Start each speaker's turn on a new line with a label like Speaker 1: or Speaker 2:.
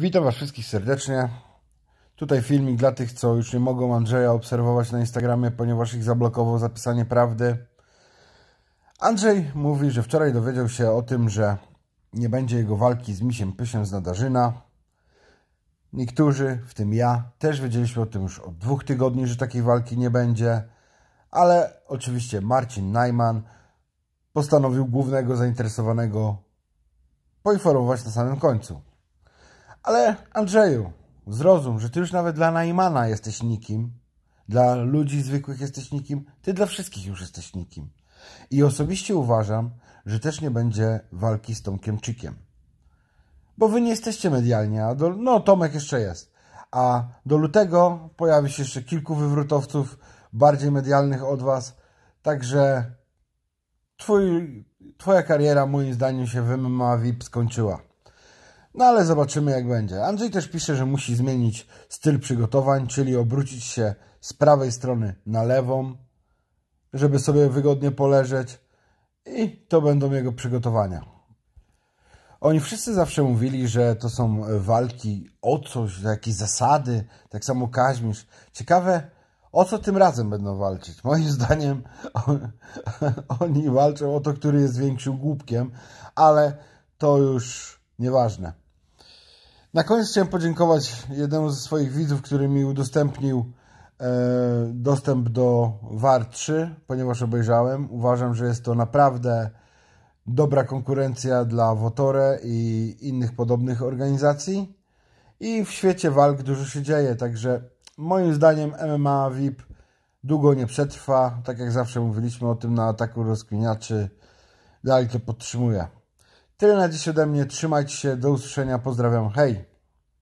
Speaker 1: Witam Was wszystkich serdecznie. Tutaj filmik dla tych, co już nie mogą Andrzeja obserwować na Instagramie, ponieważ ich zablokował zapisanie prawdy. Andrzej mówi, że wczoraj dowiedział się o tym, że nie będzie jego walki z misiem Pysiem z Nadarzyna. Niektórzy, w tym ja, też wiedzieliśmy o tym już od dwóch tygodni, że takiej walki nie będzie, ale oczywiście Marcin Najman postanowił głównego zainteresowanego poinformować na samym końcu. Ale Andrzeju, zrozum, że ty już nawet dla Najmana jesteś nikim, dla ludzi zwykłych jesteś nikim, ty dla wszystkich już jesteś nikim. I osobiście uważam, że też nie będzie walki z Tomkiem Czikiem, Bo wy nie jesteście medialni, a do, no Tomek jeszcze jest. A do lutego pojawi się jeszcze kilku wywrotowców bardziej medialnych od was. Także twój, twoja kariera moim zdaniem się w MMA VIP skończyła. No ale zobaczymy jak będzie. Andrzej też pisze, że musi zmienić styl przygotowań, czyli obrócić się z prawej strony na lewą, żeby sobie wygodnie poleżeć i to będą jego przygotowania. Oni wszyscy zawsze mówili, że to są walki o coś, o jakieś zasady, tak samo Kaźmierz. Ciekawe, o co tym razem będą walczyć? Moim zdaniem on, oni walczą o to, który jest większym głupkiem, ale to już nieważne. Na koniec chciałem podziękować jednemu ze swoich widzów, który mi udostępnił e, dostęp do VAR 3, ponieważ obejrzałem. Uważam, że jest to naprawdę dobra konkurencja dla Wotore i innych podobnych organizacji. I w świecie walk dużo się dzieje, także moim zdaniem MMA VIP długo nie przetrwa. Tak jak zawsze mówiliśmy o tym na ataku rozkwiniaczy. dalej to podtrzymuję. Tyle na dziś ode mnie. Trzymajcie się. Do usłyszenia. Pozdrawiam. Hej!